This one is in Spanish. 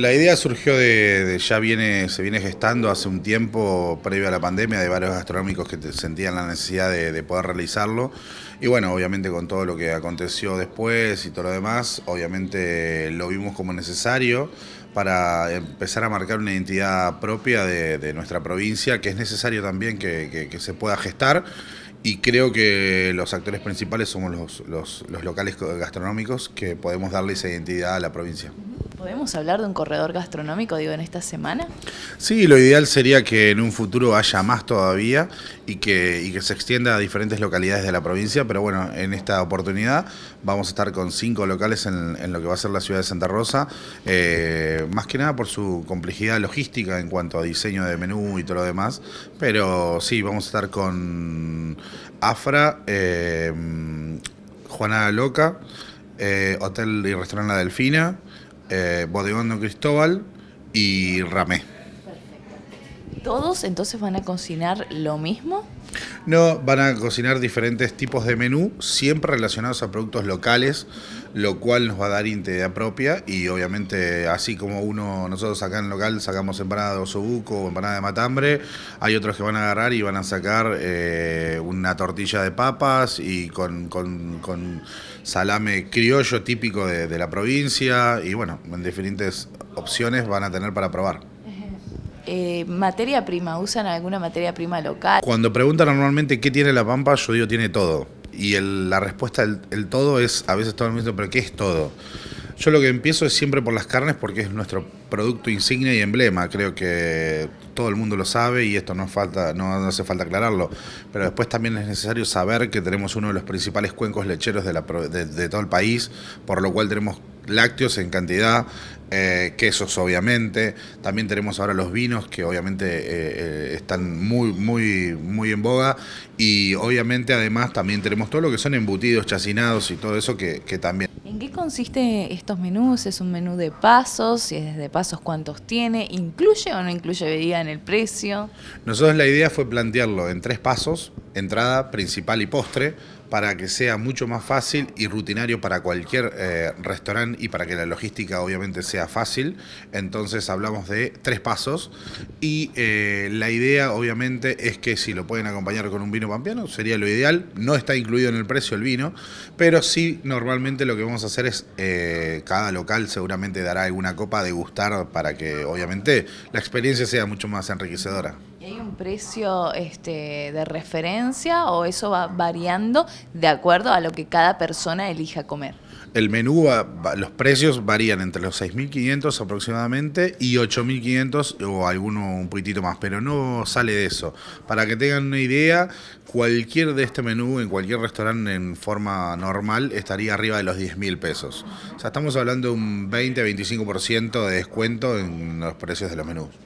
La idea surgió de, ya viene, se viene gestando hace un tiempo previo a la pandemia de varios gastronómicos que sentían la necesidad de, poder realizarlo. Y bueno, obviamente con todo lo que aconteció después y todo lo demás, obviamente lo vimos como necesario para empezar a marcar una identidad propia de, nuestra provincia, que es necesario también que, se pueda gestar. Y creo que los actores principales somos los, los, los, locales gastronómicos que podemos darle esa identidad a la provincia. ¿Podemos hablar de un corredor gastronómico, digo, en esta semana? Sí, lo ideal sería que en un futuro haya más todavía y que, que se extienda a diferentes localidades de la provincia, pero bueno, en esta oportunidad vamos a estar con cinco locales en, lo que va a ser la ciudad de Santa Rosa, eh, más que nada por su complejidad logística en cuanto a diseño de menú y todo lo demás, pero sí, vamos a estar con Afra, Juanada eh, Juana Loca, eh, Hotel y Restaurante La Delfina, eh, Bodegón Cristóbal y Ramé. ¿Todos entonces van a cocinar lo mismo? No, van a cocinar diferentes tipos de menú, siempre relacionados a productos locales, lo cual nos va a dar identidad propia y obviamente así como uno, nosotros acá en local sacamos empanada de osobuco o empanada de matambre, hay otros que van a agarrar y van a sacar eh, una tortilla de papas y con, salame criollo típico de, de la provincia y bueno, en diferentes opciones van a tener para probar. Eh, materia prima, usan alguna materia prima local. Cuando preguntan normalmente qué tiene la pampa, yo digo tiene todo. Y la respuesta, el, todo es, a veces todo el mundo, pero ¿qué es todo? Yo lo que empiezo es siempre por las carnes porque es nuestro producto insignia y emblema. Creo que todo el mundo lo sabe y esto no, falta, no, hace falta aclararlo. Pero después también es necesario saber que tenemos uno de los principales cuencos lecheros de, de todo el país, por lo cual tenemos lácteos en cantidad, eh, quesos obviamente, también tenemos ahora los vinos que obviamente eh, eh, están muy, muy, muy en boga y obviamente además también tenemos todo lo que son embutidos, chacinados y todo eso que, también. ¿En qué consiste estos menús? ¿Es un menú de pasos? ¿Y es de pasos cuántos tiene? ¿Incluye o no incluye bebida en el precio? Nosotros la idea fue plantearlo en tres pasos, entrada principal y postre, para que sea mucho más fácil y rutinario para cualquier eh, restaurante y para que la logística obviamente sea fácil. Entonces hablamos de tres pasos y eh, la idea obviamente es que si lo pueden acompañar con un vino pampeano sería lo ideal. No está incluido en el precio el vino, pero sí normalmente lo que vamos a hacer es eh, cada local seguramente dará alguna copa de gustar para que obviamente la experiencia sea mucho más enriquecedora precio este, de referencia o eso va variando de acuerdo a lo que cada persona elija comer? El menú, los precios varían entre los 6.500 aproximadamente y 8.500 o alguno un poquitito más, pero no sale de eso. Para que tengan una idea, cualquier de este menú en cualquier restaurante en forma normal estaría arriba de los 10.000 pesos. O sea, estamos hablando de un 20-25% de descuento en los precios de los menús.